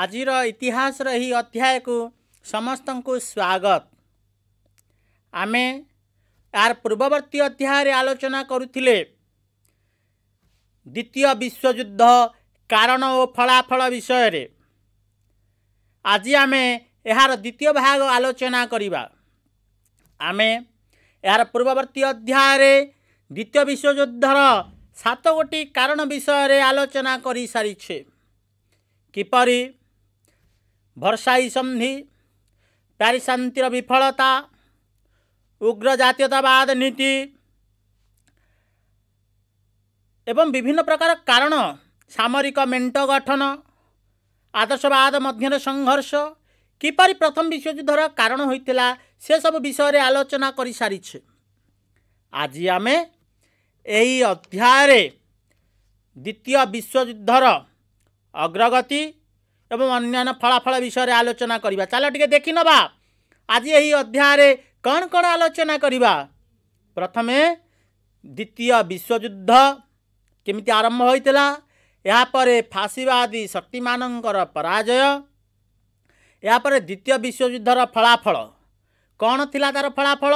ଆଜିର ଇତିହାସର ଏହି ଅଧ୍ୟାୟକୁ ସମସ୍ତଙ୍କୁ ସ୍ୱାଗତ ଆମେ ଏହାର ପୂର୍ବବର୍ତ୍ତୀ ଅଧ୍ୟାୟରେ ଆଲୋଚନା କରୁଥିଲେ ଦ୍ୱିତୀୟ ବିଶ୍ୱଯୁଦ୍ଧ କାରଣ ଓ ଫଳାଫଳ ବିଷୟରେ ଆଜି ଆମେ ଏହାର ଦ୍ୱିତୀୟ ଭାଗ ଆଲୋଚନା କରିବା ଆମେ ଏହାର ପୂର୍ବବର୍ତ୍ତୀ ଅଧ୍ୟାୟରେ ଦ୍ୱିତୀୟ ବିଶ୍ୱଯୁଦ୍ଧର ସାତ ଗୋଟି କାରଣ ବିଷୟରେ ଆଲୋଚନା କରିସାରିଛେ କିପରି ভরসাই সন্ধি প্যারিসান্তির বিফলতা উগ্র জাতীয়তাবাদ নীতি এবং বিভিন্ন প্রকার কারণ সামরিক মেন্ট গঠন আদর্শবাদ মধ্যে সংঘর্ষ কিপর প্রথম বিশ্বযুদ্ধর কারণ হয়েছিল সেসব বিষয়ে আলোচনা করে সারিছে আজি আমি এই অধ্যায়ে দ্বিতীয় বিশ্বযুদ্ধর অগ্রগতি ଏବଂ ଅନ୍ୟାନ୍ୟ ଫଳାଫଳ ବିଷୟରେ ଆଲୋଚନା କରିବା ଚାଲ ଟିକେ ଦେଖିନେବା ଆଜି ଏହି ଅଧ୍ୟାୟରେ କ'ଣ କ'ଣ ଆଲୋଚନା କରିବା ପ୍ରଥମେ ଦ୍ୱିତୀୟ ବିଶ୍ୱଯୁଦ୍ଧ କେମିତି ଆରମ୍ଭ ହୋଇଥିଲା ଏହାପରେ ଫାଶୀବାଦୀ ଶକ୍ତିମାନଙ୍କର ପରାଜୟ ଏହାପରେ ଦ୍ୱିତୀୟ ବିଶ୍ୱଯୁଦ୍ଧର ଫଳାଫଳ କ'ଣ ଥିଲା ତା'ର ଫଳାଫଳ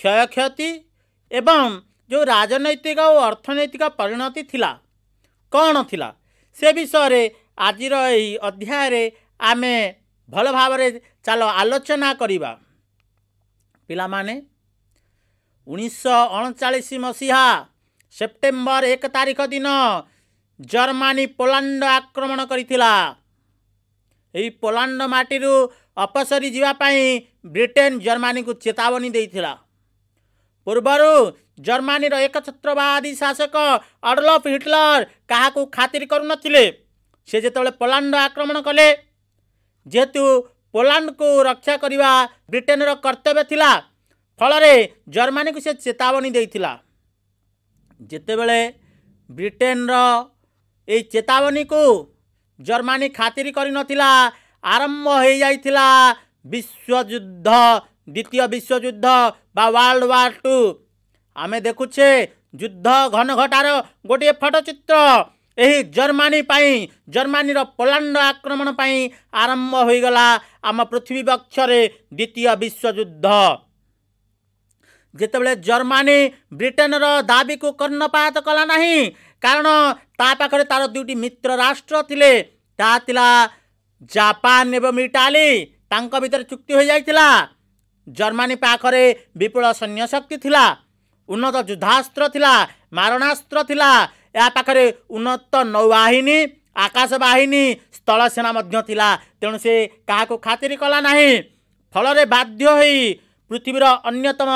କ୍ଷୟକ୍ଷତି ଏବଂ ଯେଉଁ ରାଜନୈତିକ ଓ ଅର୍ଥନୈତିକ ପରିଣତି ଥିଲା କ'ଣ ଥିଲା ସେ ବିଷୟରେ ଆଜିର ଏହି ଅଧ୍ୟାୟରେ ଆମେ ଭଲ ଭାବରେ ଚାଲ ଆଲୋଚନା କରିବା ପିଲାମାନେ ଉଣେଇଶହ ଅଣଚାଳିଶ ମସିହା ସେପ୍ଟେମ୍ବର ଏକ ତାରିଖ ଦିନ ଜର୍ମାନୀ ପୋଲାଣ୍ଡ ଆକ୍ରମଣ କରିଥିଲା ଏହି ପୋଲାଣ୍ଡ ମାଟିରୁ ଅପସରି ଯିବା ପାଇଁ ବ୍ରିଟେନ ଜର୍ମାନୀକୁ ଚେତାବନୀ ଦେଇଥିଲା ପୂର୍ବରୁ ଜର୍ମାନୀର ଏକଛତ୍ରବାଦୀ ଶାସକ ଅଡଲଫ୍ ହିଟଲର କାହାକୁ ଖାତିର କରୁନଥିଲେ ସେ ଯେତେବେଳେ ପୋଲାଣ୍ଡ ଆକ୍ରମଣ କଲେ ଯେହେତୁ ପୋଲାଣ୍ଡକୁ ରକ୍ଷା କରିବା ବ୍ରିଟେନର କର୍ତ୍ତବ୍ୟ ଥିଲା ଫଳରେ ଜର୍ମାନୀକୁ ସେ ଚେତାବନୀ ଦେଇଥିଲା ଯେତେବେଳେ ବ୍ରିଟେନର ଏଇ ଚେତାବନୀକୁ ଜର୍ମାନୀ ଖାତିରି କରିନଥିଲା ଆରମ୍ଭ ହୋଇଯାଇଥିଲା ବିଶ୍ୱଯୁଦ୍ଧ ଦ୍ୱିତୀୟ ବିଶ୍ୱଯୁଦ୍ଧ ବା ୱାର୍ଲଡ ୱାର୍ ଟୁ ଆମେ ଦେଖୁଛେ ଯୁଦ୍ଧ ଘନଘଟାର ଗୋଟିଏ ଫଟୋଚିତ୍ର ଏହି ଜର୍ମାନୀ ପାଇଁ ଜର୍ମାନୀର ପୋଲାଣ୍ଡ ଆକ୍ରମଣ ପାଇଁ ଆରମ୍ଭ ହୋଇଗଲା ଆମ ପୃଥିବୀ ବକ୍ଷରେ ଦ୍ୱିତୀୟ ବିଶ୍ୱଯୁଦ୍ଧ ଯେତେବେଳେ ଜର୍ମାନୀ ବ୍ରିଟେନର ଦାବିକୁ କର୍ଣ୍ଣପାତ କଲା ନାହିଁ କାରଣ ତା ପାଖରେ ତାର ଦୁଇଟି ମିତ୍ର ରାଷ୍ଟ୍ର ଥିଲେ ତାହା ଥିଲା ଜାପାନ ଏବଂ ଇଟାଲୀ ତାଙ୍କ ଭିତରେ ଚୁକ୍ତି ହୋଇଯାଇଥିଲା ଜର୍ମାନୀ ପାଖରେ ବିପୁଳ ସୈନ୍ୟଶକ୍ତି ଥିଲା ଉନ୍ନତ ଯୁଦ୍ଧାସ୍ତ୍ର ଥିଲା ମାରଣାସ୍ତ୍ର ଥିଲା ଏହା ପାଖରେ ଉନ୍ନତ ନୌବାହିନୀ ଆକାଶବାହିନୀ ସ୍ଥଳସେନା ମଧ୍ୟ ଥିଲା ତେଣୁ ସେ କାହାକୁ ଖାତିରି କଲା ନାହିଁ ଫଳରେ ବାଧ୍ୟ ହୋଇ ପୃଥିବୀର ଅନ୍ୟତମ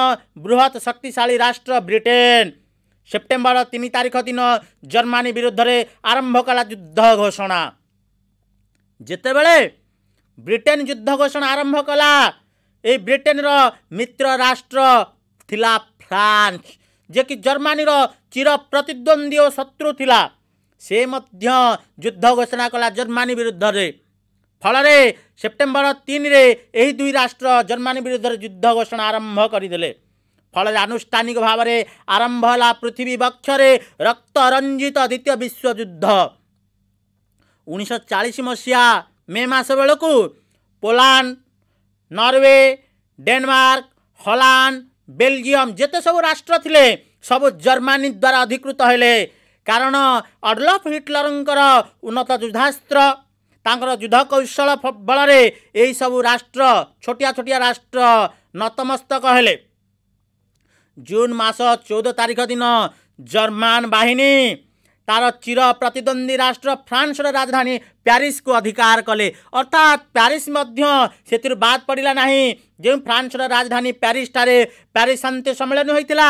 ବୃହତ୍ ଶକ୍ତିଶାଳୀ ରାଷ୍ଟ୍ର ବ୍ରିଟେନ୍ ସେପ୍ଟେମ୍ବର ତିନି ତାରିଖ ଦିନ ଜର୍ମାନୀ ବିରୁଦ୍ଧରେ ଆରମ୍ଭ କଲା ଯୁଦ୍ଧ ଘୋଷଣା ଯେତେବେଳେ ବ୍ରିଟେନ୍ ଯୁଦ୍ଧ ଘୋଷଣା ଆରମ୍ଭ କଲା ଏହି ବ୍ରିଟେନ୍ର ମିତ୍ର ରାଷ୍ଟ୍ର ଥିଲା ଫ୍ରାନ୍ସ जि जर्मा चिर प्रतिद्वन्दी शत्रु से मध्य युद्ध घोषणा कला जर्मा विरुद्धले फलै सेप्टेम्बर तिन दुई राष्ट्र जर्मा विरुद्ध युद्ध घोषणा आरम्भ गरिदेले फल आनुष्ठानिक भावना आरंभ होला पृथ्वी रक्त रंजित द्वितीय विश्वयुद्ध उनी सौ चालिस मसहा मे मास बेला Poland Norway Denmark Holland Belgium ଯେତେ ସବୁ ରାଷ୍ଟ୍ର ଥିଲେ ସବୁ ଜର୍ମାନୀ ଦ୍ୱାରା ଅଧିକୃତ ହେଲେ କାରଣ ଅଡଲଫ ହିଟଲରଙ୍କର ଉନ୍ନତ ଯୁଦ୍ଧାସ୍ତ୍ର ତାଙ୍କର ଯୁଦ୍ଧ କୌଶଳ ବଳରେ ଏହିସବୁ ରାଷ୍ଟ୍ର ଛୋଟିଆ ଛୋଟିଆ ରାଷ୍ଟ୍ର ନତମସ୍ତକ ହେଲେ ଜୁନ୍ ମାସ ଚଉଦ ତାରିଖ ଦିନ ଜର୍ମାନ ବାହିନୀ ତାର ଚିର ପ୍ରତିଦ୍ୱନ୍ଦ୍ୱୀ ରାଷ୍ଟ୍ର ଫ୍ରାନ୍ସର ରାଜଧାନୀ ପ୍ୟାରିସକୁ ଅଧିକାର କଲେ ଅର୍ଥାତ୍ ପ୍ୟାରିସ୍ ମଧ୍ୟ ସେଥିରୁ ବାଦ ପଡ଼ିଲା ନାହିଁ ଯେଉଁ ଫ୍ରାନ୍ସର ରାଜଧାନୀ ପ୍ୟାରିସ୍ଠାରେ ପ୍ୟାରିସ୍ ଶାନ୍ତି ସମ୍ମିଳନୀ ହୋଇଥିଲା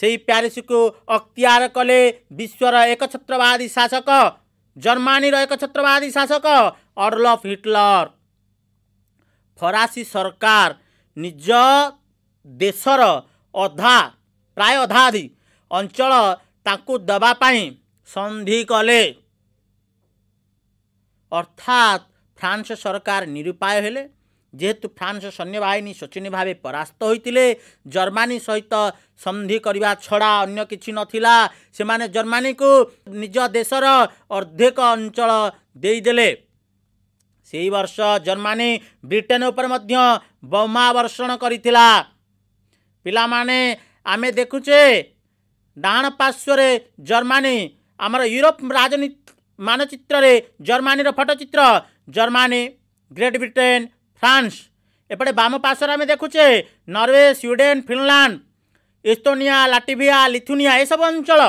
ସେହି ପ୍ୟାରିସ୍କୁ ଅକ୍ତିଆର କଲେ ବିଶ୍ୱର ଏକଛତ୍ରବାଦୀ ଶାସକ ଜର୍ମାନୀର ଏକଛତ୍ରବାଦୀ ଶାସକ ଅର୍ଲଫ ହିଟଲର ଫରାସୀ ସରକାର ନିଜ ଦେଶର ଅଧା ପ୍ରାୟ ଅଧାଧି ଅଞ୍ଚଳ ତାକୁ ଦେବା ପାଇଁ ସନ୍ଧି କଲେ ଅର୍ଥାତ୍ ଫ୍ରାନ୍ସ ସରକାର ନିରୁପାୟ ହେଲେ ଯେହେତୁ ଫ୍ରାନ୍ସ ସୈନ୍ୟବାହିନୀ ଶୋଚନୀୟ ଭାବେ ପରାସ୍ତ ହୋଇଥିଲେ ଜର୍ମାନୀ ସହିତ ସନ୍ଧି କରିବା ଛଡ଼ା ଅନ୍ୟ କିଛି ନଥିଲା ସେମାନେ ଜର୍ମାନୀକୁ ନିଜ ଦେଶର ଅର୍ଦ୍ଧେକ ଅଞ୍ଚଳ ଦେଇଦେଲେ ସେହି ବର୍ଷ ଜର୍ମାନୀ ବ୍ରିଟେନ୍ ଉପରେ ମଧ୍ୟ ବୋମାବର୍ଷଣ କରିଥିଲା ପିଲାମାନେ ଆମେ ଦେଖୁଛେ ଡାହାଣ ପାର୍ଶ୍ୱରେ ଜର୍ମାନୀ ଆମର ୟୁରୋପ ରାଜନୀତି ମାନଚିତ୍ରରେ ଜର୍ମାନୀର ଫଟୋଚିତ୍ର ଜର୍ମାନୀ ଗ୍ରେଟ୍ ବ୍ରିଟେନ୍ ଫ୍ରାନ୍ସ ଏପଟେ ବାମ ପାର୍ଶ୍ୱରେ ଆମେ ଦେଖୁଛେ Norway Sweden Finland Estonia Latvia Lithuania ଏସବୁ ଅଞ୍ଚଳ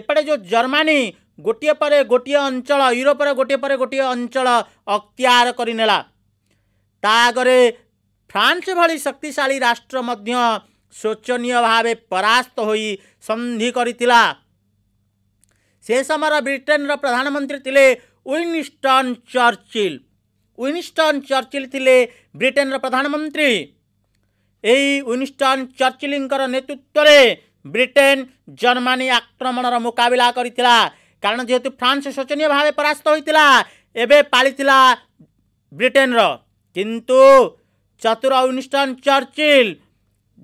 ଏପଟେ ଯେଉଁ ଜର୍ମାନୀ ଗୋଟିଏ ପରେ ଗୋଟିଏ ଅଞ୍ଚଳ ୟୁରୋପର ଗୋଟିଏ ପରେ ଗୋଟିଏ ଅଞ୍ଚଳ ଅକ୍ତିଆର କରିନେଲା ତା ଆଗରେ ଫ୍ରାନ୍ସ ଭଳି ଶକ୍ତିଶାଳୀ ରାଷ୍ଟ୍ର ମଧ୍ୟ ଶୋଚନୀୟ ଭାବେ ପରାସ୍ତ ହୋଇ ସନ୍ଧି କରିଥିଲା ସେ ସମୟର ବ୍ରିଟେନର ପ୍ରଧାନମନ୍ତ୍ରୀ ଥିଲେ ୱିନିଷ୍ଟନ୍ ଚର୍ଚ୍ଚିଲ୍ ୱିନିଷ୍ଟନ୍ ଚର୍ଚ୍ଚିଲ୍ ଥିଲେ ବ୍ରିଟେନର ପ୍ରଧାନମନ୍ତ୍ରୀ ଏହି ୱିନିଷ୍ଟନ୍ ଚର୍ଚ୍ଚିଲ୍ଙ୍କର ନେତୃତ୍ୱରେ ବ୍ରିଟେନ୍ ଜର୍ମାନୀ ଆକ୍ରମଣର ମୁକାବିଲା କରିଥିଲା କାରଣ ଯେହେତୁ ଫ୍ରାନ୍ସ ଶୋଚନୀୟ ଭାବେ ପରାସ୍ତ ହୋଇଥିଲା ଏବେ ପାଳିଥିଲା ବ୍ରିଟେନର କିନ୍ତୁ ଚତୁର ୱିନିଷ୍ଟନ୍ ଚର୍ଚ୍ଚିଲ୍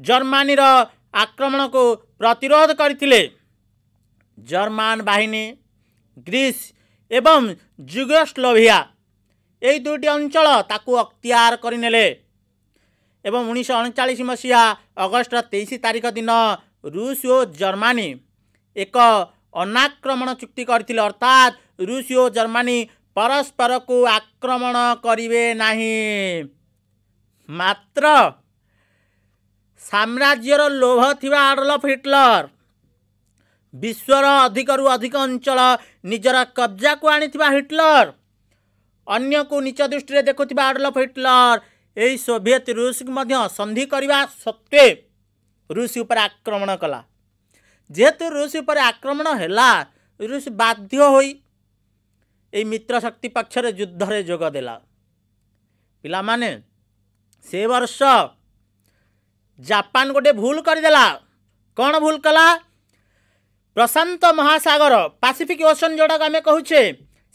जानी र आक्रमणको प्रतिरोध बाहिनी ग्रिस एवं ग्रीसम् जुगस्लोभिया दुईटी अञ्चल ताकु अख्तियार गरिले एवं उन्नाइस अनचाइस मसहा अगस्त तेइस तारिख दिन रुस ओ जर्मानी एक अनाक्रमण चुक्ति गरि अर्थात् रुस ओ जर्मा परस्परको आक्रमण गरे नाही मात्र ସାମ୍ରାଜ୍ୟର ଲୋଭ ଥିବା ଆଡ଼ଲଫ୍ ହିଟଲର ବିଶ୍ୱର ଅଧିକରୁ ଅଧିକ ଅଞ୍ଚଳ ନିଜର କବ୍ଜାକୁ ଆଣିଥିବା ହିଟଲର ଅନ୍ୟକୁ ନିଚ ଦୃଷ୍ଟିରେ ଦେଖୁଥିବା ଆଡ଼ଲଫ ହିଟଲର ଏହି ସୋଭିଏତ ରୁଷକୁ ମଧ୍ୟ ସନ୍ଧି କରିବା ସତ୍ତ୍ୱେ ରୁଷ ଉପରେ ଆକ୍ରମଣ କଲା ଯେହେତୁ ରୁଷ ଉପରେ ଆକ୍ରମଣ ହେଲା ରୁଷ ବାଧ୍ୟ ହୋଇ ଏହି ଶକ୍ତି ପକ୍ଷରେ ଯୁଦ୍ଧରେ ଯୋଗ ଦେଲା ପିଲାମାନେ ସେ ବର୍ଷ ଜାପାନ ଗୋଟିଏ ଭୁଲ କରିଦେଲା କ'ଣ ଭୁଲ କଲା ପ୍ରଶାନ୍ତ ମହାସାଗର ପାସିଫିକ୍ ଓସନ୍ ଯେଉଁଟାକୁ ଆମେ କହୁଛେ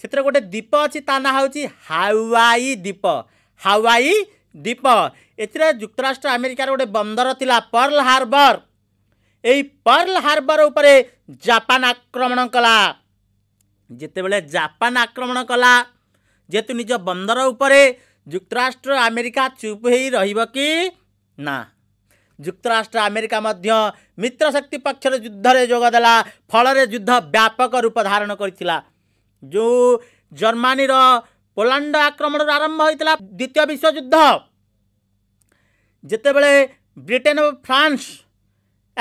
ସେଥିରେ ଗୋଟେ ଦ୍ୱୀପ ଅଛି ତା ନାଁ ହେଉଛି ହାୱାଇ ଦ୍ୱୀପ ହାୱାଇ ଦ୍ୱୀପ ଏଥିରେ ଯୁକ୍ତରାଷ୍ଟ୍ର ଆମେରିକାର ଗୋଟେ ବନ୍ଦର ଥିଲା ପର୍ଲ ହାର୍ବର ଏଇ ପର୍ଲ ହାର୍ବର ଉପରେ ଜାପାନ ଆକ୍ରମଣ କଲା ଯେତେବେଳେ ଜାପାନ ଆକ୍ରମଣ କଲା ଯେହେତୁ ନିଜ ବନ୍ଦର ଉପରେ ଯୁକ୍ତରାଷ୍ଟ୍ର ଆମେରିକା ଚୁପ୍ ହୋଇ ରହିବ କି ନା ଯୁକ୍ତରାଷ୍ଟ୍ର ଆମେରିକା ମଧ୍ୟ ମିତ୍ରଶକ୍ତି ପକ୍ଷରେ ଯୁଦ୍ଧରେ ଯୋଗଦେଲା ଫଳରେ ଯୁଦ୍ଧ ବ୍ୟାପକ ରୂପ ଧାରଣ କରିଥିଲା ଯେଉଁ ଜର୍ମାନୀର ପୋଲାଣ୍ଡ ଆକ୍ରମଣରୁ ଆରମ୍ଭ ହୋଇଥିଲା ଦ୍ୱିତୀୟ ବିଶ୍ୱଯୁଦ୍ଧ ଯେତେବେଳେ ବ୍ରିଟେନ୍ ଓ ଫ୍ରାନ୍ସ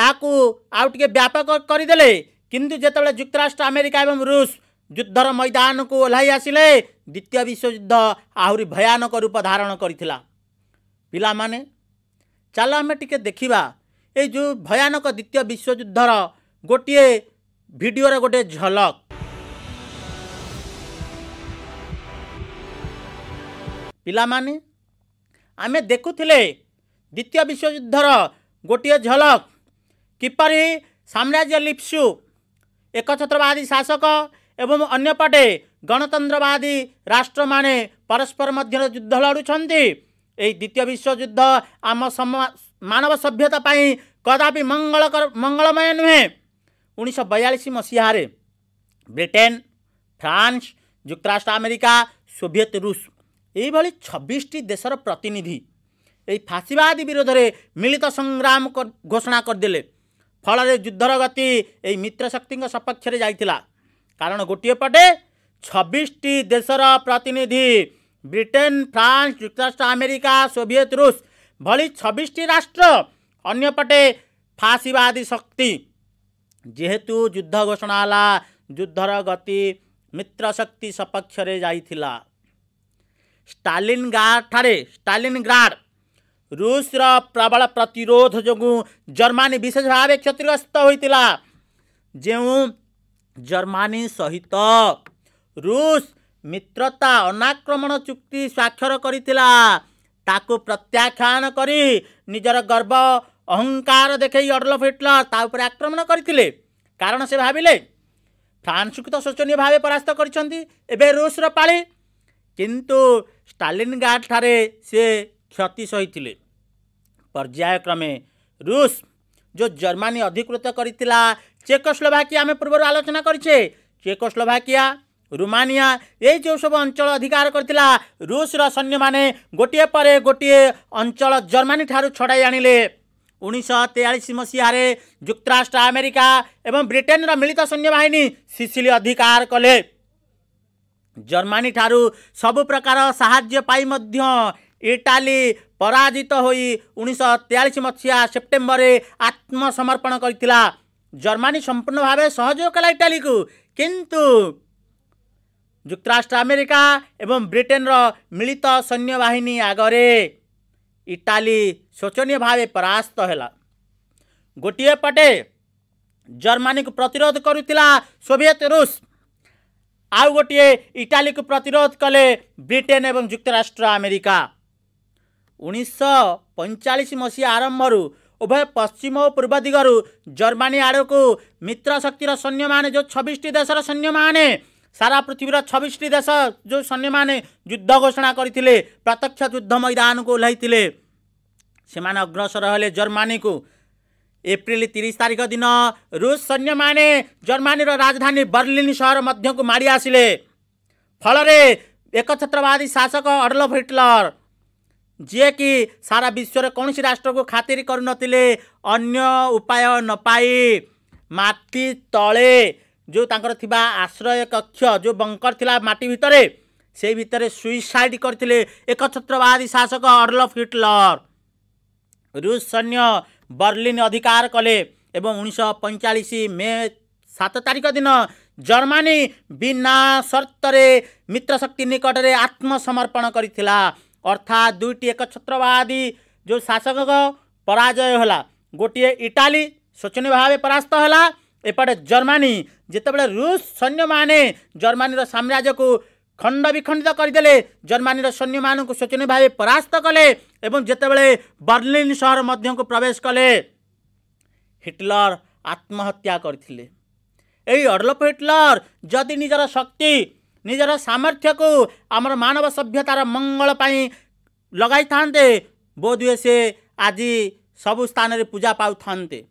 ଏହାକୁ ଆଉ ଟିକେ ବ୍ୟାପକ କରିଦେଲେ କିନ୍ତୁ ଯେତେବେଳେ ଯୁକ୍ତରାଷ୍ଟ୍ର ଆମେରିକା ଏବଂ ରୁଷ ଯୁଦ୍ଧର ମୈଦାନକୁ ଓହ୍ଲାଇ ଆସିଲେ ଦ୍ୱିତୀୟ ବିଶ୍ୱଯୁଦ୍ଧ ଆହୁରି ଭୟାନକ ରୂପ ଧାରଣ କରିଥିଲା ପିଲାମାନେ चा आमेट देखि एउ भयानक द्वितीय विश्वयुद्ध र गोट भिडियो गोटे झलक पहिला देखुले द्वितीय विश्वयुद्ध र गोट झलक किपरि साम्राज्य लिप्सु छत्रवादी शासक एवं अन्यपटे गणतन्त्रवादी राष्ट्र मे परस्पर युद्ध लडुन्छ ଏହି ଦ୍ୱିତୀୟ ବିଶ୍ୱଯୁଦ୍ଧ ଆମ ମାନବ ସଭ୍ୟତା ପାଇଁ କଦାପି ମଙ୍ଗଳକର ମଙ୍ଗଳମୟ ନୁହେଁ ଉଣେଇଶହ ବୟାଳିଶ ମସିହାରେ ବ୍ରିଟେନ୍ ଫ୍ରାନ୍ସ ଯୁକ୍ତରାଷ୍ଟ୍ର ଆମେରିକା ସୋଭିଏତ ରୁଷ ଏଇଭଳି ଛବିଶଟି ଦେଶର ପ୍ରତିନିଧି ଏହି ଫାଶୀବାଦୀ ବିରୋଧରେ ମିଳିତ ସଂଗ୍ରାମ ଘୋଷଣା କରିଦେଲେ ଫଳରେ ଯୁଦ୍ଧର ଗତି ଏହି ମିତ୍ରଶକ୍ତିଙ୍କ ସପକ୍ଷରେ ଯାଇଥିଲା କାରଣ ଗୋଟିଏ ପଟେ ଛବିଶଟି ଦେଶର ପ୍ରତିନିଧି ब्रिटेन फ्रान्स जुक्तराष्ट्र आमेरिका सोभियत रुस भोलि छब्बिस राष्ट्र अन्यपटे फाँसी बादी शक्ति जे जुद्ध युद्धर गति मित्र शक्ति सपक्षर जाइला स्टालिन गाडी स्टालीन गार्ड रुस र प्रबल प्रतिरोध जो जर्मानी विशेष भाव क् क्षतिग्रस्त हुन्छ जौँ जर्मानी सहित रुस ମିତ୍ରତା ଅନାକ୍ରମଣ ଚୁକ୍ତି ସ୍ୱାକ୍ଷର କରିଥିଲା ତାକୁ ପ୍ରତ୍ୟାଖ୍ୟାନ କରି ନିଜର ଗର୍ବ ଅହଙ୍କାର ଦେଖେଇ ଅଡଲଫ ହିଟଲର ତା ଉପରେ ଆକ୍ରମଣ କରିଥିଲେ କାରଣ ସେ ଭାବିଲେ ଫ୍ରାନ୍ସକୁ ତ ଶୋଚନୀୟ ଭାବେ ପରାସ୍ତ କରିଛନ୍ତି ଏବେ ରୁଷର ପାଳି କିନ୍ତୁ ଷ୍ଟାଲିନଗାର୍ଡ ଠାରେ ସେ କ୍ଷତି ସହିଥିଲେ ପର୍ଯ୍ୟାୟକ୍ରମେ ରୁଷ ଯେଉଁ ଜର୍ମାନୀ ଅଧିକୃତ କରିଥିଲା ଚେକୋସ୍ଲୋଭାକିଆ ଆମେ ପୂର୍ବରୁ ଆଲୋଚନା କରିଛେ ଚେକୋସ୍ଲୋଭାକିଆ রোমানিয়া এই যে সব অঞ্চল অধিকার করে রুষর সৈন্য মানে গোটিয়ে পরে গোটিয়ে অঞ্চল জর্মানি ঠার ছড়াই আনিলে ଉଣେଇଶହ ତେୟାଳିଶ ମସିହାରେ ଯୁକ୍ତରାଷ୍ଟ୍ର ଆମେରିକା ଏବଂ ବ୍ରିଟେନର ମିଳିତ ସୈନ୍ୟବାହିନୀ ସିସିଲି ଅଧିକାର କଲେ ଜର୍ମାନୀ ଠାରୁ ସବୁ ପ୍ରକାର ସାହାଯ୍ୟ ପାଇ ମଧ୍ୟ ଇଟାଲୀ ପରାଜିତ ହୋଇ ଉଣେଇଶହ ତେୟାଳିଶ ମସିହା ସେପ୍ଟେମ୍ବରରେ ଆତ୍ମସମର୍ପଣ କରିଥିଲା ଜର୍ମାନୀ ସମ୍ପୂର୍ଣ୍ଣ ଭାବେ ସହଯୋଗ କଲା ଇଟାଲୀକୁ କିନ୍ତୁ जुक्तराष्ट्र अमेरिका एवं ब्रिटेन रो र सैन्य सैन्वा आगर इटाली शोचन भावे परास्त होला गोटे पटे जर्मा प्रतिरोध गरुला सोभियत रुस आउ गोटे को प्रतिरोध कले ब्रिटेन एवं एुक्तराष्ट्र आमेरिक पैँचालिस मस आरम्भहरू उभय पश्चिम पूर्व दिगहरू जर्मानी को मित्र शक्तिर सैन्यमा जो छब्बिस देश र सैन्य म सारा पृथ्वी र छबिसी देश जो सैन्य युद्ध घोषणा करते प्रत्यक्ष युद्ध मैदान को ओहैले समा अग्रसर जर्मानी को एप्रिल तीस तारिख दिन रुष सैन्य जर्मानी राजधानी बर्लिन सहर मारिआसे एक छत्रवादी शासक अडलभ हिटलर सारा विश्व राष्ट्र को खातिर गर्दै अन्य उपाय नपाई माटी तले ଯେଉଁ ତାଙ୍କର ଥିବା ଆଶ୍ରୟ କକ୍ଷ ଯେଉଁ ବଙ୍କର ଥିଲା ମାଟି ଭିତରେ ସେ ଭିତରେ ସୁଇସାଇଡ଼ କରିଥିଲେ ଏକଛତ୍ରବାଦୀ ଶାସକ ଅର୍ଲଫ ହିଟଲର ରୁଷ ସୈନ୍ୟ ବର୍ଲିନ୍ ଅଧିକାର କଲେ ଏବଂ ଉଣେଇଶହ ପଇଁଚାଳିଶ ମେ ସାତ ତାରିଖ ଦିନ ଜର୍ମାନୀ ବିନା ସର୍ତ୍ତରେ ମିତ୍ରଶକ୍ତି ନିକଟରେ ଆତ୍ମସମର୍ପଣ କରିଥିଲା ଅର୍ଥାତ୍ ଦୁଇଟି ଏକଛତ୍ରବାଦୀ ଯେଉଁ ଶାସକଙ୍କ ପରାଜୟ ହେଲା ଗୋଟିଏ ଇଟାଲୀ ଶୋଚନୀୟ ଭାବେ ପରାସ୍ତ ହେଲା एपटे जर्मा जति रुस सैन्य जर्मानी र साम्राज्यको खण्ड विखण्डित गरिदेले जर्मा को सोचनीय भाइ परास्त कले बर्लिन सहरमा प्रवेश कले हिटलर आत्महत्या गरि अडलप हिटलर जिरो शक्ति निजर को आम मानव सभ्यतार मङ्गलपय लगाइ बोधुएसे आज सबै स्थानले पूजा पाथाँतेँ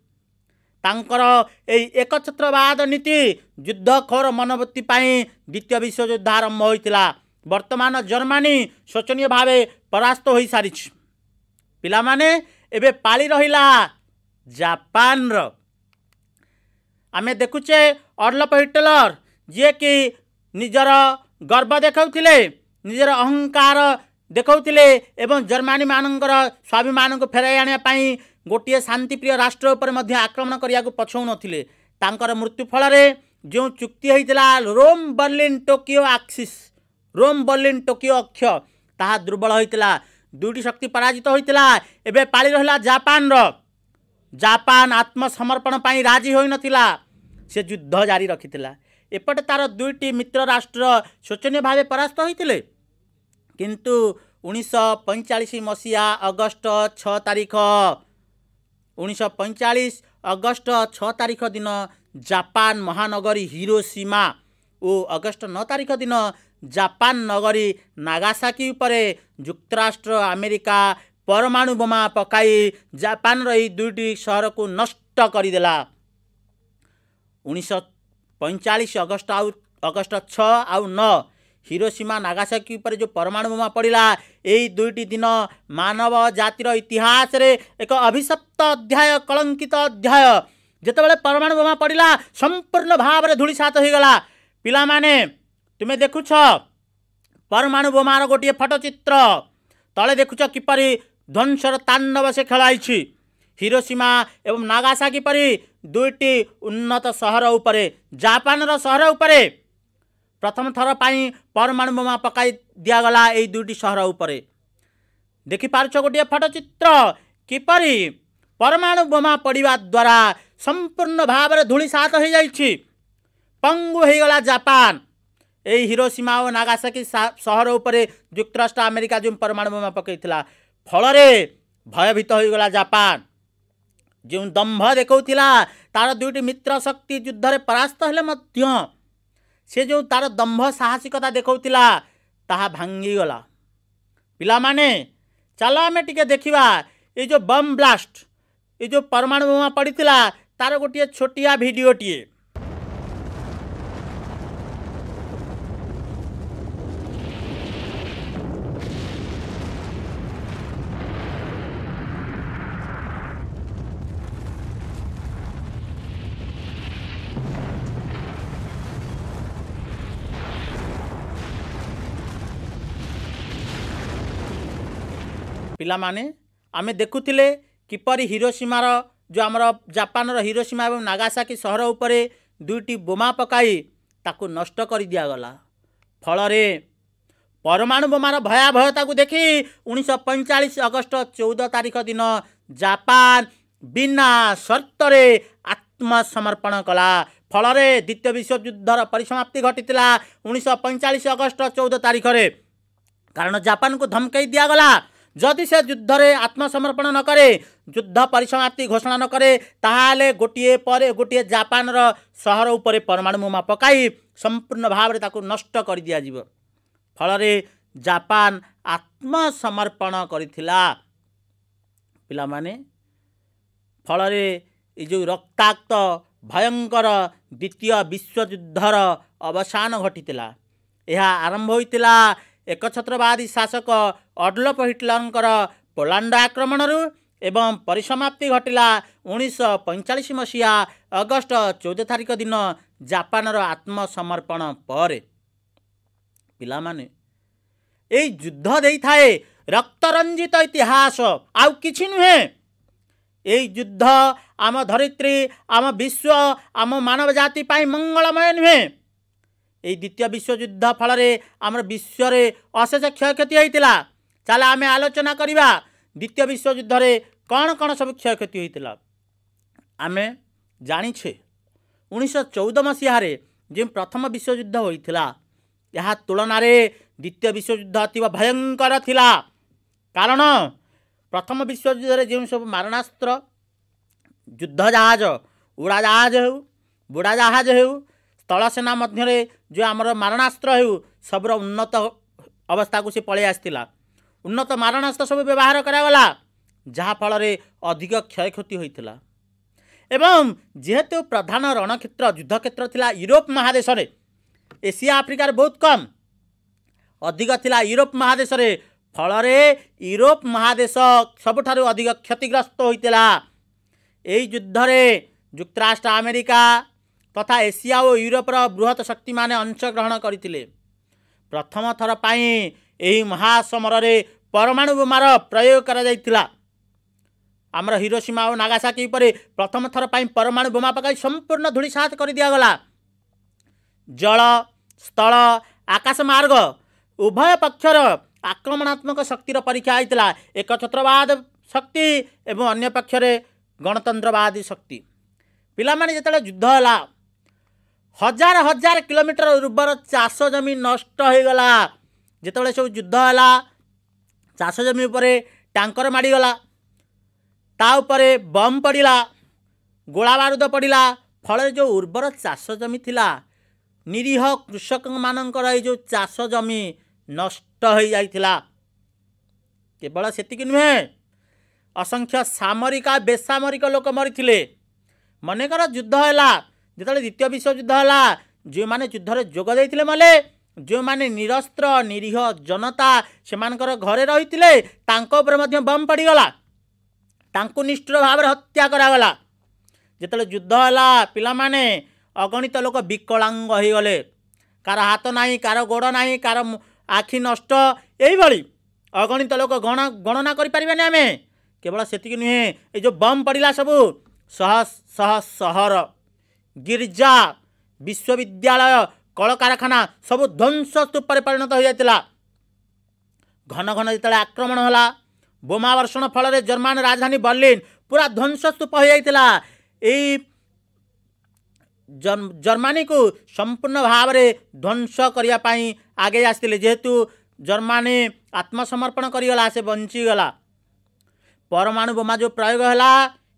ତାଙ୍କର ଏଇ ଏକଛତ୍ରବାଦ ନୀତି ଯୁଦ୍ଧଖୋର ମନୋବୃତ୍ତି ପାଇଁ ଦ୍ୱିତୀୟ ବିଶ୍ୱଯୁଦ୍ଧ ଆରମ୍ଭ ହୋଇଥିଲା ବର୍ତ୍ତମାନ ଜର୍ମାନୀ ଶୋଚନୀୟ ଭାବେ ପରାସ୍ତ ହୋଇସାରିଛି ପିଲାମାନେ ଏବେ ପାଳି ରହିଲା ଜାପାନର ଆମେ ଦେଖୁଛେ ଅର୍ଲପ ହିଟଲର ଯିଏକି ନିଜର ଗର୍ବ ଦେଖାଉଥିଲେ ନିଜର ଅହଙ୍କାର ଦେଖାଉଥିଲେ ଏବଂ ଜର୍ମାନୀମାନଙ୍କର ସ୍ୱାଭିମାନକୁ ଫେରାଇ ଆଣିବା ପାଇଁ ଗୋଟିଏ ଶାନ୍ତିପ୍ରିୟ ରାଷ୍ଟ୍ର ଉପରେ ମଧ୍ୟ ଆକ୍ରମଣ କରିବାକୁ ପଛଉନଥିଲେ ତାଙ୍କର ମୃତ୍ୟୁ ଫଳରେ ଯେଉଁ ଚୁକ୍ତି ହୋଇଥିଲା Rome Berlin Tokyo axis Rome Berlin Tokyo ଅକ୍ଷ ତାହା ଦୁର୍ବଳ ହୋଇଥିଲା ଦୁଇଟି ଶକ୍ତି ପରାଜିତ ହୋଇଥିଲା ଏବେ ପାଳି ରହିଲା ଜାପାନର ଜାପାନ ଆତ୍ମସମର୍ପଣ ପାଇଁ ରାଜି ହୋଇନଥିଲା ସେ ଯୁଦ୍ଧ ଜାରି ରଖିଥିଲା ଏପଟେ ତା'ର ଦୁଇଟି ମିତ୍ର ରାଷ୍ଟ୍ର ଶୋଚନୀୟ ଭାବେ ପରାସ୍ତ ହୋଇଥିଲେ କିନ୍ତୁ ଉଣେଇଶହ ପଇଁଚାଳିଶ ମସିହା ଅଗଷ୍ଟ ଛଅ ତାରିଖ ଉଣେଇଶହ ଅଗଷ୍ଟ ଛଅ ତାରିଖ ଦିନ ଜାପାନ ମହାନଗରୀ ହିରୋସୀମା ଓ ଅଗଷ୍ଟ ନଅ ତାରିଖ ଦିନ ଜାପାନ ନଗରୀ ନାଗାସାକି ଉପରେ ଯୁକ୍ତରାଷ୍ଟ୍ର ଆମେରିକା ପରମାଣୁ ବୋମା ପକାଇ ଜାପାନର ଏହି ଦୁଇଟି ସହରକୁ ନଷ୍ଟ କରିଦେଲା ଉଣେଇଶହ ପଇଁଚାଳିଶ ଅଗଷ୍ଟ ଆଉ ଅଗଷ୍ଟ ଛଅ ଆଉ ନଅ हिरोसीमा नागासाकी उपर जो परमाणु बोमा पडिला यही दुईटी दिन मानव जातिर इतिहासले एक अभिशप्त अध्याय कलङ्कित अध्याय ଯେତେବେଳେ ପରମାଣୁ ବୋମା ପଡ଼ିଲା ସମ୍ପୂର୍ଣ୍ଣ ଭାବରେ ଧୂଳିସାତ ହୋଇଗଲା ପିଲାମାନେ ତୁମେ ଦେଖୁଛ ପରମାଣୁ ବୋମାର ଗୋଟିଏ ଫଟୋଚିତ୍ର ତଳେ ଦେଖୁଛ କିପରି ଧ୍ୱଂସର ତାଣ୍ଡବ ସେ ଖେଳାଇଛି ହିରୋସୀମା ଏବଂ ନାଗାସାକି ପରି ଦୁଇଟି ଉନ୍ନତ ସହର ଉପରେ ଜାପାନର ସହର ଉପରେ प्रथम थर पर परमाणु बोमा पक दिगला यही दुईटी सहर उपर देखिपार्छ गोटे फटोचित्र किपरि परमाणु बोमा पडिया द्वारा संपूर्ण भाव धूलिसात है पंगु हैगला जापान यही सीमा और नागासाकी सहर उपर युक्तराष्ट्र आमेरिका जो परमाणु बोमा पकईला फल भयभीत होगला जापान जो दम्भ देखाऊला तार दुईट मित्र शक्ति युद्ध परास्त हेले ସେ ଯେଉଁ ତା'ର ଦମ୍ଭ ସାହସିକତା ଦେଖାଉଥିଲା ତାହା ଭାଙ୍ଗିଗଲା ପିଲାମାନେ ଚାଲ ଆମେ ଟିକେ ଦେଖିବା ଏଇ ଯେଉଁ ବମ୍ ବ୍ଲାଷ୍ଟ ଏଇ ଯେଉଁ ପରମାଣୁ ବୋମା ପଡ଼ିଥିଲା ତା'ର ଗୋଟିଏ ଛୋଟିଆ ଭିଡ଼ିଓଟିଏ ପିଲାମାନେ ଆମେ ଦେଖୁଥିଲେ କିପରି ହିରୋସୀମାର ଯେଉଁ ଆମର ଜାପାନର ହିରୋସୀମା ଏବଂ ନାଗାସାକି ସହର ଉପରେ ଦୁଇଟି ବୋମା ପକାଇ ତାକୁ ନଷ୍ଟ କରିଦିଆଗଲା ଫଳରେ ପରମାଣୁ ବୋମାର ଭୟାବହତାକୁ ଦେଖି ଉଣେଇଶହ ପଇଁଚାଳିଶ ଅଗଷ୍ଟ ଚଉଦ ତାରିଖ ଦିନ ଜାପାନ ବିନା ସର୍ତ୍ତରେ ଆତ୍ମସମର୍ପଣ କଲା ଫଳରେ ଦ୍ୱିତୀୟ ବିଶ୍ୱଯୁଦ୍ଧର ପରିସମାପ୍ତି ଘଟିଥିଲା ଉଣେଇଶହ ପଇଁଚାଳିଶ ଅଗଷ୍ଟ ଚଉଦ ତାରିଖରେ କାରଣ ଜାପାନକୁ ଧମକେଇ ଦିଆଗଲା ଯଦି ସେ ଯୁଦ୍ଧରେ ଆତ୍ମସମର୍ପଣ ନ କରେ ଯୁଦ୍ଧ ପରିସମାପ୍ତି ଘୋଷଣା ନ କରେ ତାହେଲେ ଗୋଟିଏ ପରେ ଗୋଟିଏ ଜାପାନର ସହର ଉପରେ ପରମାଣୁ ମୁମା ପକାଇ ସମ୍ପୂର୍ଣ୍ଣ ଭାବରେ ତାକୁ ନଷ୍ଟ କରିଦିଆଯିବ ଫଳରେ ଜାପାନ ଆତ୍ମସମର୍ପଣ କରିଥିଲା ପିଲାମାନେ ଫଳରେ ଏ ଯେଉଁ ରକ୍ତାକ୍ତ ଭୟଙ୍କର ଦ୍ୱିତୀୟ ବିଶ୍ୱଯୁଦ୍ଧର ଅବସାନ ଘଟିଥିଲା ଏହା ଆରମ୍ଭ ହୋଇଥିଲା ଏକଛତ୍ରବାଦୀ ଶାସକ ଅଡଲଫ ହିଟଲରଙ୍କର ପୋଲାଣ୍ଡ ଆକ୍ରମଣରୁ ଏବଂ ପରିସମାପ୍ତି ଘଟିଲା ଉଣେଇଶହ ପଇଁଚାଳିଶ ମସିହା ଅଗଷ୍ଟ ଚଉଦ ତାରିଖ ଦିନ ଜାପାନର ଆତ୍ମସମର୍ପଣ ପରେ ପିଲାମାନେ ଏଇ ଯୁଦ୍ଧ ଦେଇଥାଏ ରକ୍ତରଞ୍ଜିତ ଇତିହାସ ଆଉ କିଛି ନୁହେଁ ଏଇ ଯୁଦ୍ଧ ଆମ ଧରିତ୍ରୀ ଆମ ବିଶ୍ୱ ଆମ ମାନବ ଜାତି ପାଇଁ ମଙ୍ଗଳମୟ ନୁହେଁ ଏଇ ଦ୍ୱିତୀୟ ବିଶ୍ୱଯୁଦ୍ଧ ଫଳରେ ଆମର ବିଶ୍ୱରେ ଅଶେଷ କ୍ଷୟକ୍ଷତି ହୋଇଥିଲା ଚାଲ ଆମେ ଆଲୋଚନା କରିବା ଦ୍ୱିତୀୟ ବିଶ୍ୱଯୁଦ୍ଧରେ କ'ଣ କ'ଣ ସବୁ କ୍ଷୟକ୍ଷତି ହୋଇଥିଲା ଆମେ ଜାଣିଛେ ଉଣେଇଶହ ଚଉଦ ମସିହାରେ ଯେଉଁ ପ୍ରଥମ ବିଶ୍ୱଯୁଦ୍ଧ ହୋଇଥିଲା ଏହା ତୁଳନାରେ ଦ୍ୱିତୀୟ ବିଶ୍ୱଯୁଦ୍ଧ ଅତୀବ ଭୟଙ୍କର ଥିଲା କାରଣ ପ୍ରଥମ ବିଶ୍ୱଯୁଦ୍ଧରେ ଯେଉଁ ସବୁ ମାରଣାସ୍ତ୍ର ଯୁଦ୍ଧ ଜାହାଜ ଉଡ଼ାଜାହାଜ ହେଉ ବୁଡ଼ାଜାହାଜ ହେଉ ସ୍ଥଳସେନା ମଧ୍ୟରେ ଯେଉଁ ଆମର ମାରଣାସ୍ତ୍ର ହେଉ ସବୁର ଉନ୍ନତ ଅବସ୍ଥାକୁ ସେ ପଳେଇ ଆସିଥିଲା ଉନ୍ନତ ମାରଣାସ୍ତ୍ର ସବୁ ବ୍ୟବହାର କରାଗଲା ଯାହାଫଳରେ ଅଧିକ କ୍ଷୟକ୍ଷତି ହୋଇଥିଲା ଏବଂ ଯେହେତୁ ପ୍ରଧାନ ରଣକ୍ଷେତ୍ର ଯୁଦ୍ଧକ୍ଷେତ୍ର ଥିଲା ୟୁରୋପ ମହାଦେଶରେ ଏସିଆ ଆଫ୍ରିକାରେ ବହୁତ କମ୍ ଅଧିକ ଥିଲା ୟୁରୋପ ମହାଦେଶରେ ଫଳରେ ୟୁରୋପ ମହାଦେଶ ସବୁଠାରୁ ଅଧିକ କ୍ଷତିଗ୍ରସ୍ତ ହୋଇଥିଲା ଏହି ଯୁଦ୍ଧରେ ଯୁକ୍ତରାଷ୍ଟ୍ର ଆମେରିକା ତଥା ଏସିଆ ଓ ୟୁରୋପର ବୃହତ ଶକ୍ତିମାନେ ଅଂଶଗ୍ରହଣ କରିଥିଲେ ପ୍ରଥମ ଥର ପାଇଁ ଏହି ମହାସମରରେ ପରମାଣୁ ବୋମାର ପ୍ରୟୋଗ କରାଯାଇଥିଲା ଆମର ହିରୋସୀମା ଓ ନାଗାସାକି ଉପରେ ପ୍ରଥମ ଥର ପାଇଁ ପରମାଣୁ ବୋମା ପକାଇ ସମ୍ପୂର୍ଣ୍ଣ ଧୂଳିସାତ କରିଦିଆଗଲା ଜଳ ସ୍ଥଳ ଆକାଶ ମାର୍ଗ ଉଭୟ ପକ୍ଷର ଆକ୍ରମଣାତ୍ମକ ଶକ୍ତିର ପରୀକ୍ଷା ହୋଇଥିଲା ଏକଛତ୍ରବାଦ ଶକ୍ତି ଏବଂ ଅନ୍ୟ ପକ୍ଷରେ ଗଣତନ୍ତ୍ରବାଦୀ ଶକ୍ତି ପିଲାମାନେ ଯେତେବେଳେ ଯୁଦ୍ଧ ହେଲା ହଜାର ହଜାର କିଲୋମିଟର ଉର୍ବର ଚାଷ ଜମି ନଷ୍ଟ ହୋଇଗଲା ଯେତେବେଳେ ସବୁ ଯୁଦ୍ଧ ହେଲା ଚାଷ ଜମି ଉପରେ ଟ୍ୟାଙ୍କର ମାଡ଼ିଗଲା ତା ଉପରେ ବମ୍ ପଡ଼ିଲା ଗୋଳା ବାରୁଦ ପଡ଼ିଲା ଫଳରେ ଯେଉଁ ଉର୍ବର ଚାଷ ଜମି ଥିଲା ନିରୀହ କୃଷକମାନଙ୍କର ଏଇ ଯେଉଁ ଚାଷ ଜମି ନଷ୍ଟ ହୋଇଯାଇଥିଲା କେବଳ ସେତିକି ନୁହେଁ ଅସଂଖ୍ୟ ସାମରିକ ବେସାମରିକ ଲୋକ ମରିଥିଲେ ମନେକର ଯୁଦ୍ଧ ହେଲା ଯେତେବେଳେ ଦ୍ୱିତୀୟ ବିଶ୍ୱଯୁଦ୍ଧ ହେଲା ଯେଉଁମାନେ ଯୁଦ୍ଧରେ ଯୋଗ ଦେଇଥିଲେ ମଲେ ଯେଉଁମାନେ ନିରସ୍ତ୍ର ନିରୀହ ଜନତା ସେମାନଙ୍କର ଘରେ ରହିଥିଲେ ତାଙ୍କ ଉପରେ ମଧ୍ୟ ବମ୍ ପଡ଼ିଗଲା ତାଙ୍କୁ ନିଷ୍ଠୁର ଭାବରେ ହତ୍ୟା କରାଗଲା ଯେତେବେଳେ ଯୁଦ୍ଧ ହେଲା ପିଲାମାନେ ଅଗଣିତ ଲୋକ ବିକଳାଙ୍ଗ ହୋଇଗଲେ କାହାର ହାତ ନାହିଁ କାହାର ଗୋଡ଼ ନାହିଁ କାହାର ଆଖି ନଷ୍ଟ ଏଇଭଳି ଅଗଣିତ ଲୋକ ଗଣ ଗଣନା କରିପାରିବାନି ଆମେ କେବଳ ସେତିକି ନୁହେଁ ଏ ଯେଉଁ ବମ୍ ପଡ଼ିଲା ସବୁ ଶହ ଶହ ସହର ଗିର୍ଜା ବିଶ୍ୱବିଦ୍ୟାଳୟ କଳକାରଖାନା ସବୁ ଧ୍ୱଂସସ୍ତୂପରେ ପରିଣତ ହୋଇଯାଇଥିଲା ଘନ ଘନ ଯେତେବେଳେ ଆକ୍ରମଣ ହେଲା ବୋମାବର୍ଷଣ ଫଳରେ ଜର୍ମାନ ରାଜଧାନୀ ବର୍ଲିନ୍ ପୁରା ଧ୍ୱଂସସ୍ତୂପ ହୋଇଯାଇଥିଲା ଏଇ ଜର୍ମାନୀକୁ ସମ୍ପୂର୍ଣ୍ଣ ଭାବରେ ଧ୍ୱଂସ କରିବା ପାଇଁ ଆଗେଇ ଆସିଥିଲେ ଯେହେତୁ ଜର୍ମାନୀ ଆତ୍ମସମର୍ପଣ କରିଗଲା ସେ ବଞ୍ଚିଗଲା ପରମାଣୁ ବୋମା ଯେଉଁ ପ୍ରୟୋଗ ହେଲା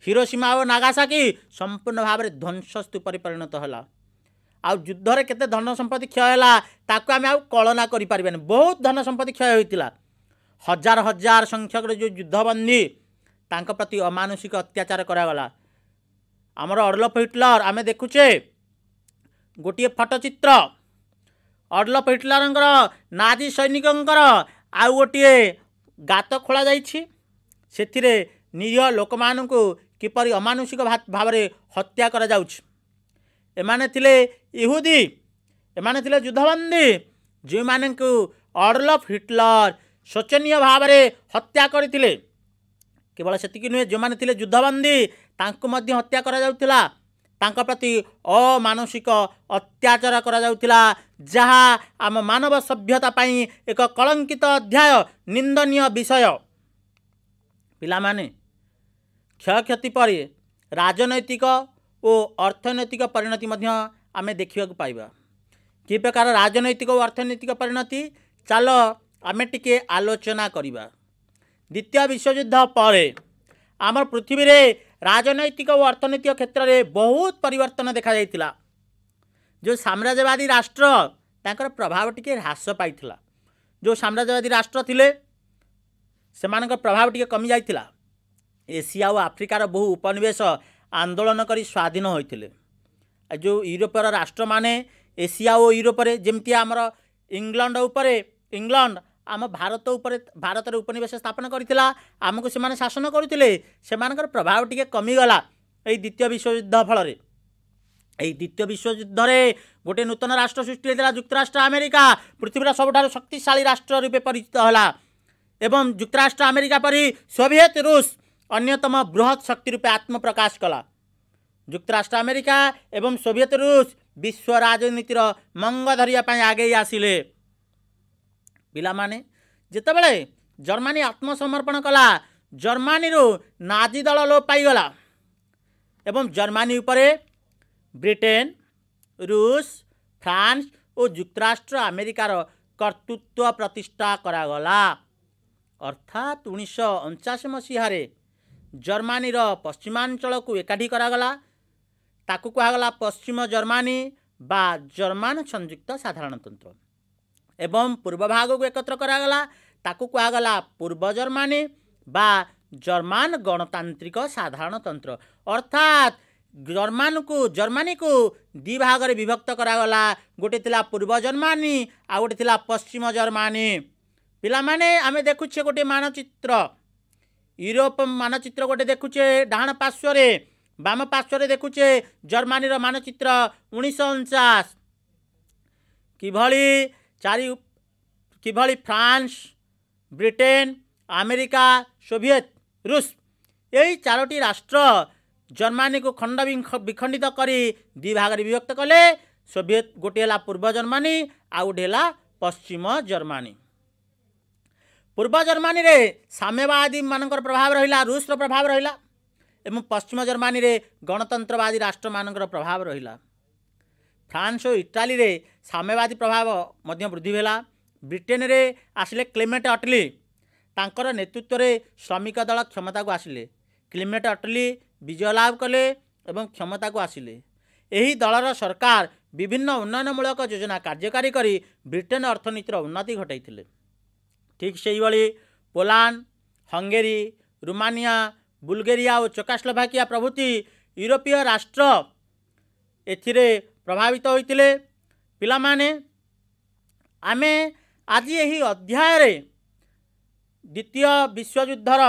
ହିରୋସୀମା ଓ ନାଗାସାକି ସମ୍ପୂର୍ଣ୍ଣ ଭାବରେ ଧ୍ୱଂସସ୍ତୂପରେ ପରିଣତ ହେଲା ଆଉ ଯୁଦ୍ଧରେ କେତେ ଧନ ସମ୍ପତ୍ତି କ୍ଷୟ ହେଲା ତାକୁ ଆମେ ଆଉ କଳନା କରିପାରିବାନି ବହୁତ ଧନ ସମ୍ପତ୍ତି କ୍ଷୟ ହୋଇଥିଲା ହଜାର ହଜାର ସଂଖ୍ୟକରେ ଯେଉଁ ଯୁଦ୍ଧବନ୍ଦୀ ତାଙ୍କ ପ୍ରତି ଅମାନୁଷିକ ଅତ୍ୟାଚାର କରାଗଲା ଆମର ଅଡଲଫ ହିଟଲର ଆମେ ଦେଖୁଛେ ଗୋଟିଏ ଫଟୋଚିତ୍ର ଅଡଲଫ ହିଟଲରଙ୍କର ନାଜି ସୈନିକଙ୍କର ଆଉ ଗୋଟିଏ ଗାତ ଖୋଳାଯାଇଛି ସେଥିରେ ନିରୀହ ଲୋକମାନଙ୍କୁ କିପରି ଅମାନୁଷିକ ଭାବରେ ହତ୍ୟା କରାଯାଉଛି ଏମାନେ ଥିଲେ ଇହୁଦି ଏମାନେ ଥିଲେ ଯୁଦ୍ଧବନ୍ଦୀ ଯେଉଁମାନଙ୍କୁ ଅର୍ଲଫ୍ ହିଟଲର ଶୋଚନୀୟ ଭାବରେ ହତ୍ୟା କରିଥିଲେ କେବଳ ସେତିକି ନୁହେଁ ଯେଉଁମାନେ ଥିଲେ ଯୁଦ୍ଧବନ୍ଦୀ ତାଙ୍କୁ ମଧ୍ୟ ହତ୍ୟା କରାଯାଉଥିଲା ତାଙ୍କ ପ୍ରତି ଅମାନସିକ ଅତ୍ୟାଚାର କରାଯାଉଥିଲା ଯାହା ଆମ ମାନବ ସଭ୍ୟତା ପାଇଁ ଏକ କଳଙ୍କିତ ଅଧ୍ୟାୟ ନିନ୍ଦନୀୟ ବିଷୟ ପିଲାମାନେ କ୍ଷୟକ୍ଷତି ପରେ ରାଜନୈତିକ ଓ ଅର୍ଥନୈତିକ ପରିଣତି ମଧ୍ୟ ଆମେ ଦେଖିବାକୁ ପାଇବା କି ପ୍ରକାର ରାଜନୈତିକ ଓ ଅର୍ଥନୈତିକ ପରିଣତି ଚାଲ ଆମେ ଟିକେ ଆଲୋଚନା କରିବା ଦ୍ୱିତୀୟ ବିଶ୍ୱଯୁଦ୍ଧ ପରେ ଆମର ପୃଥିବୀରେ ରାଜନୈତିକ ଓ ଅର୍ଥନୈତିକ କ୍ଷେତ୍ରରେ ବହୁତ ପରିବର୍ତ୍ତନ ଦେଖାଯାଇଥିଲା ଯେଉଁ ସାମ୍ରାଜ୍ୟବାଦୀ ରାଷ୍ଟ୍ର ତାଙ୍କର ପ୍ରଭାବ ଟିକେ ହ୍ରାସ ପାଇଥିଲା ଯେଉଁ ସାମ୍ରାଜ୍ୟବାଦୀ ରାଷ୍ଟ୍ର ଥିଲେ ସେମାନଙ୍କ ପ୍ରଭାବ ଟିକେ କମିଯାଇଥିଲା ଏସିଆ ଓ ଆଫ୍ରିକାର ବହୁ ଉପନିବେଶ ଆନ୍ଦୋଳନ କରି ସ୍ୱାଧୀନ ହୋଇଥିଲେ ଯେଉଁ ୟୁରୋପର ରାଷ୍ଟ୍ରମାନେ ଏସିଆ ଓ ୟୁରୋପରେ ଯେମିତି ଆମର ଇଂଲଣ୍ଡ ଉପରେ ଇଂଲଣ୍ଡ ଆମ ଭାରତ ଉପରେ ଭାରତରେ ଉପନିବେଶ ସ୍ଥାପନ କରିଥିଲା ଆମକୁ ସେମାନେ ଶାସନ କରୁଥିଲେ ସେମାନଙ୍କର ପ୍ରଭାବ ଟିକିଏ କମିଗଲା ଏଇ ଦ୍ୱିତୀୟ ବିଶ୍ୱଯୁଦ୍ଧ ଫଳରେ ଏଇ ଦ୍ୱିତୀୟ ବିଶ୍ୱଯୁଦ୍ଧରେ ଗୋଟିଏ ନୂତନ ରାଷ୍ଟ୍ର ସୃଷ୍ଟି ହୋଇଥିଲା ଯୁକ୍ତରାଷ୍ଟ୍ର ଆମେରିକା ପୃଥିବୀର ସବୁଠାରୁ ଶକ୍ତିଶାଳୀ ରାଷ୍ଟ୍ର ରୂପେ ପରିଚିତ ହେଲା ଏବଂ ଯୁକ୍ତରାଷ୍ଟ୍ର ଆମେରିକା ପରି ସୋଭିଏତ୍ ରୁଷ୍ ଅନ୍ୟତମ ବୃହତ୍ ଶକ୍ତି ରୂପେ ଆତ୍ମପ୍ରକାଶ କଲା ଯୁକ୍ତରାଷ୍ଟ୍ର ଆମେରିକା ଏବଂ ସୋଭିଏତ ରୁଷ ବିଶ୍ୱ ରାଜନୀତିର ମଙ୍ଗ ଧରିବା ପାଇଁ ଆଗେଇ ଆସିଲେ ପିଲାମାନେ ଯେତେବେଳେ ଜର୍ମାନୀ ଆତ୍ମସମର୍ପଣ କଲା ଜର୍ମାନୀରୁ ନାଜି ଦଳ ଲୋପ ପାଇଗଲା ଏବଂ ଜର୍ମାନୀ ଉପରେ ବ୍ରିଟେନ୍ ରୁଷ ଫ୍ରାନ୍ସ ଓ ଯୁକ୍ତରାଷ୍ଟ୍ର ଆମେରିକାର କର୍ତ୍ତୃତ୍ୱ ପ୍ରତିଷ୍ଠା କରାଗଲା ଅର୍ଥାତ୍ ଉଣେଇଶହ ଅଣଚାଶ ମସିହାରେ ଜର୍ମାନୀର ପଶ୍ଚିମାଞ୍ଚଳକୁ ଏକାଠି କରାଗଲା ତାକୁ କୁହାଗଲା ପଶ୍ଚିମ ଜର୍ମାନୀ ବା ଜର୍ମାନ ସଂଯୁକ୍ତ ସାଧାରଣତନ୍ତ୍ର ଏବଂ ପୂର୍ବ ଭାଗକୁ ଏକତ୍ର କରାଗଲା ତାକୁ କୁହାଗଲା ପୂର୍ବ ଜର୍ମାନୀ ବା ଜର୍ମାନ ଗଣତାନ୍ତ୍ରିକ ସାଧାରଣତନ୍ତ୍ର ଅର୍ଥାତ୍ ଜର୍ମାନକୁ ଜର୍ମାନୀକୁ ଦୁଇ ଭାଗରେ ବିଭକ୍ତ କରାଗଲା ଗୋଟେ ଥିଲା ପୂର୍ବ ଜର୍ମାନୀ ଆଉ ଗୋଟେ ଥିଲା ପଶ୍ଚିମ ଜର୍ମାନୀ ପିଲାମାନେ ଆମେ ଦେଖୁଛେ ଗୋଟିଏ ମାନଚିତ୍ର ইউরোপ মানচিত্র গোটে দেখুছে ডাহাণ পার্শ্বরে বাম পার্শ্বরে দেখুছে জর্মানির মানচিত্র উনিশশো অনচাশ কিভাবে চারি কিভাবে ফ্রান্স ব্রিটেন আমেরিকা সোভিয়েত রুষ এই চারোটি রাষ্ট্র ଜର୍ମାନୀକୁ ଖଣ୍ଡ ବିଖଣ୍ଡିତ କରି ଦୁଇ ଭାଗରେ ବିଭକ୍ତ କଲେ ସୋଭିଏତ ଗୋଟିଏ ହେଲା ପୂର୍ବ ଜର୍ମାନୀ ଆଉ ଗୋଟେ ହେଲା ପଶ୍ଚିମ ପୂର୍ବ ଜର୍ମାନୀରେ ସାମ୍ୟବାଦୀମାନଙ୍କର ପ୍ରଭାବ ରହିଲା ରୁଷର ପ୍ରଭାବ ରହିଲା ଏବଂ ପଶ୍ଚିମ ଜର୍ମାନୀରେ ଗଣତନ୍ତ୍ରବାଦୀ ରାଷ୍ଟ୍ରମାନଙ୍କର ପ୍ରଭାବ ରହିଲା ଫ୍ରାନ୍ସ ଓ ଇଟାଲୀରେ ସାମ୍ୟବାଦୀ ପ୍ରଭାବ ମଧ୍ୟ ବୃଦ୍ଧି ହେଲା ବ୍ରିଟେନରେ ଆସିଲେ କ୍ଲିମେଟ୍ ଅଟଲି ତାଙ୍କର ନେତୃତ୍ୱରେ ଶ୍ରମିକ ଦଳ କ୍ଷମତାକୁ ଆସିଲେ କ୍ଲିମେଟ୍ ଅଟଲି ବିଜୟ ଲାଭ କଲେ ଏବଂ କ୍ଷମତାକୁ ଆସିଲେ ଏହି ଦଳର ସରକାର ବିଭିନ୍ନ ଉନ୍ନୟନମୂଳକ ଯୋଜନା କାର୍ଯ୍ୟକାରୀ କରି ବ୍ରିଟେନ ଅର୍ଥନୀତିର ଉନ୍ନତି ଘଟାଇଥିଲେ ঠিক সেইভাবে পোলান্ড হঙ্গেরি রোমানিয়া বুলগেরিয়া ও চোকাশ্লোভাকিয়া প্রভৃতি ইউরোপীয় রাষ্ট্র এথিরে প্রভাবিত হয়েছে পিলামানে আজ এই ଏହି দ্বিতীয় বিশ্বযুদ্ধর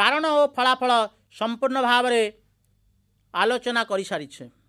কারণ ও ফলাফল সম্পূর্ণ ভাবে আলোচনা করে সারিছে